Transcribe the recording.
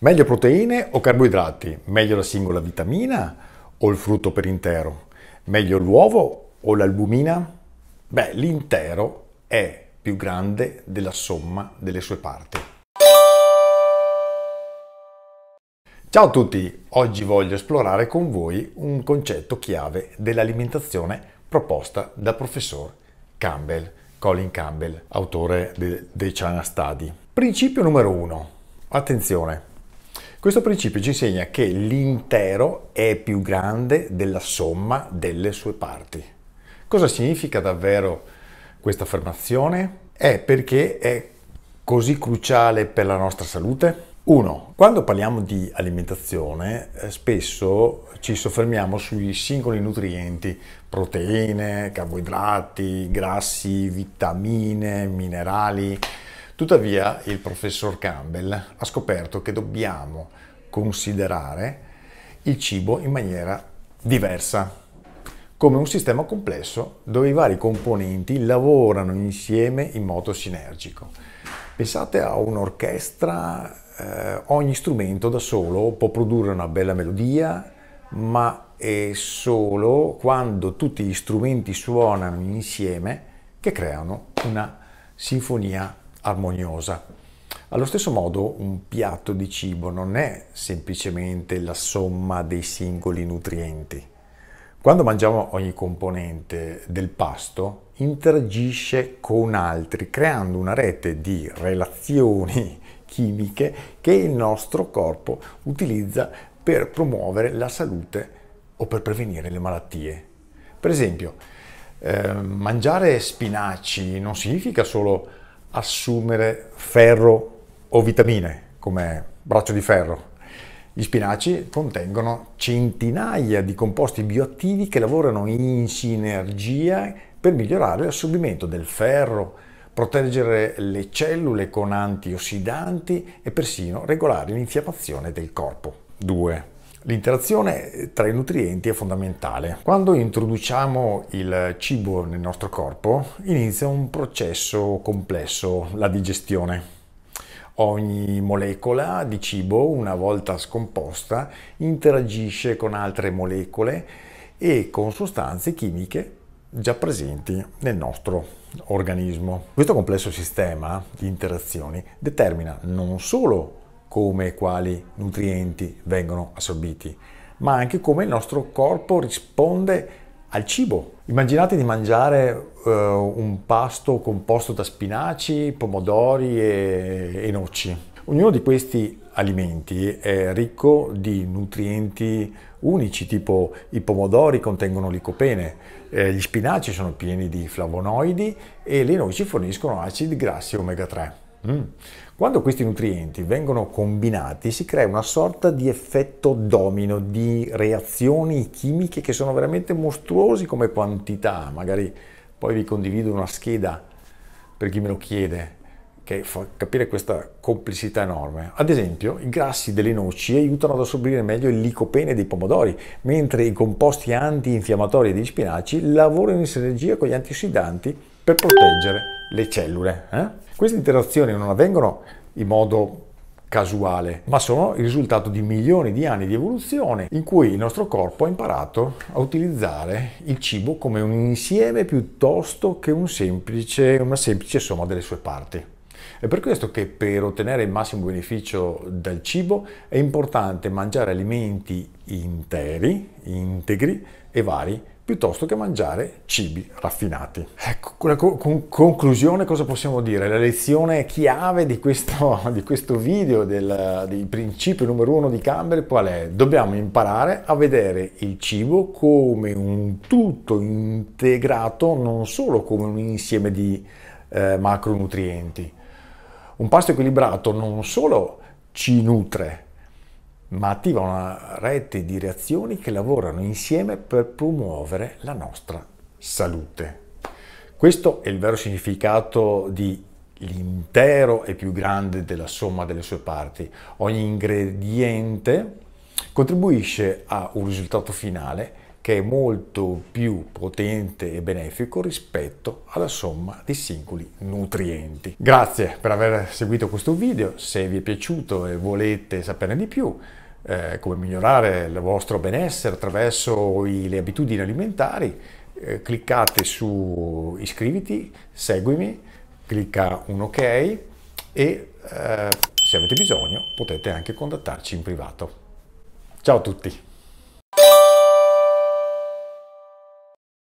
Meglio proteine o carboidrati? Meglio la singola vitamina o il frutto per intero? Meglio l'uovo o l'albumina? Beh, l'intero è più grande della somma delle sue parti. Ciao a tutti, oggi voglio esplorare con voi un concetto chiave dell'alimentazione proposta dal professor Campbell, Colin Campbell, autore dei China Study. Principio numero 1. Attenzione, questo principio ci insegna che l'intero è più grande della somma delle sue parti. Cosa significa davvero questa affermazione? È perché è così cruciale per la nostra salute? 1. Quando parliamo di alimentazione eh, spesso ci soffermiamo sui singoli nutrienti, proteine, carboidrati, grassi, vitamine, minerali, Tuttavia il professor Campbell ha scoperto che dobbiamo considerare il cibo in maniera diversa, come un sistema complesso dove i vari componenti lavorano insieme in modo sinergico. Pensate a un'orchestra, eh, ogni strumento da solo può produrre una bella melodia, ma è solo quando tutti gli strumenti suonano insieme che creano una sinfonia armoniosa. Allo stesso modo un piatto di cibo non è semplicemente la somma dei singoli nutrienti. Quando mangiamo ogni componente del pasto interagisce con altri creando una rete di relazioni chimiche che il nostro corpo utilizza per promuovere la salute o per prevenire le malattie. Per esempio, eh, mangiare spinaci non significa solo assumere ferro o vitamine come braccio di ferro. Gli spinaci contengono centinaia di composti bioattivi che lavorano in sinergia per migliorare l'assorbimento del ferro, proteggere le cellule con antiossidanti e persino regolare l'infiammazione del corpo. 2. L'interazione tra i nutrienti è fondamentale. Quando introduciamo il cibo nel nostro corpo inizia un processo complesso, la digestione. Ogni molecola di cibo, una volta scomposta, interagisce con altre molecole e con sostanze chimiche già presenti nel nostro organismo. Questo complesso sistema di interazioni determina non solo come e quali nutrienti vengono assorbiti, ma anche come il nostro corpo risponde al cibo. Immaginate di mangiare uh, un pasto composto da spinaci, pomodori e, e noci. Ognuno di questi alimenti è ricco di nutrienti unici, tipo i pomodori contengono licopene, eh, gli spinaci sono pieni di flavonoidi e le noci forniscono acidi grassi omega 3. Mm. Quando questi nutrienti vengono combinati si crea una sorta di effetto domino di reazioni chimiche che sono veramente mostruosi come quantità. Magari poi vi condivido una scheda per chi me lo chiede che fa capire questa complessità enorme. Ad esempio, i grassi delle noci aiutano ad assorbire meglio il licopene dei pomodori, mentre i composti antinfiammatori degli spinaci lavorano in sinergia con gli antiossidanti per proteggere le cellule. Eh? Queste interazioni non avvengono in modo casuale, ma sono il risultato di milioni di anni di evoluzione in cui il nostro corpo ha imparato a utilizzare il cibo come un insieme piuttosto che un semplice, una semplice somma delle sue parti. È per questo che per ottenere il massimo beneficio dal cibo è importante mangiare alimenti interi, integri e vari piuttosto che mangiare cibi raffinati. Ecco, con la conclusione cosa possiamo dire? La lezione chiave di questo, di questo video, del, del, principio numero uno di Campbell, qual è? Dobbiamo imparare a vedere il cibo come un tutto integrato, non solo come un insieme di eh, macronutrienti. Un pasto equilibrato non solo ci nutre, ma attiva una rete di reazioni che lavorano insieme per promuovere la nostra salute. Questo è il vero significato di l'intero è più grande della somma delle sue parti. Ogni ingrediente contribuisce a un risultato finale che è molto più potente e benefico rispetto alla somma di singoli nutrienti. Grazie per aver seguito questo video, se vi è piaciuto e volete saperne di più, eh, come migliorare il vostro benessere attraverso i, le abitudini alimentari, eh, cliccate su iscriviti, seguimi, clicca un ok e eh, se avete bisogno potete anche contattarci in privato. Ciao a tutti!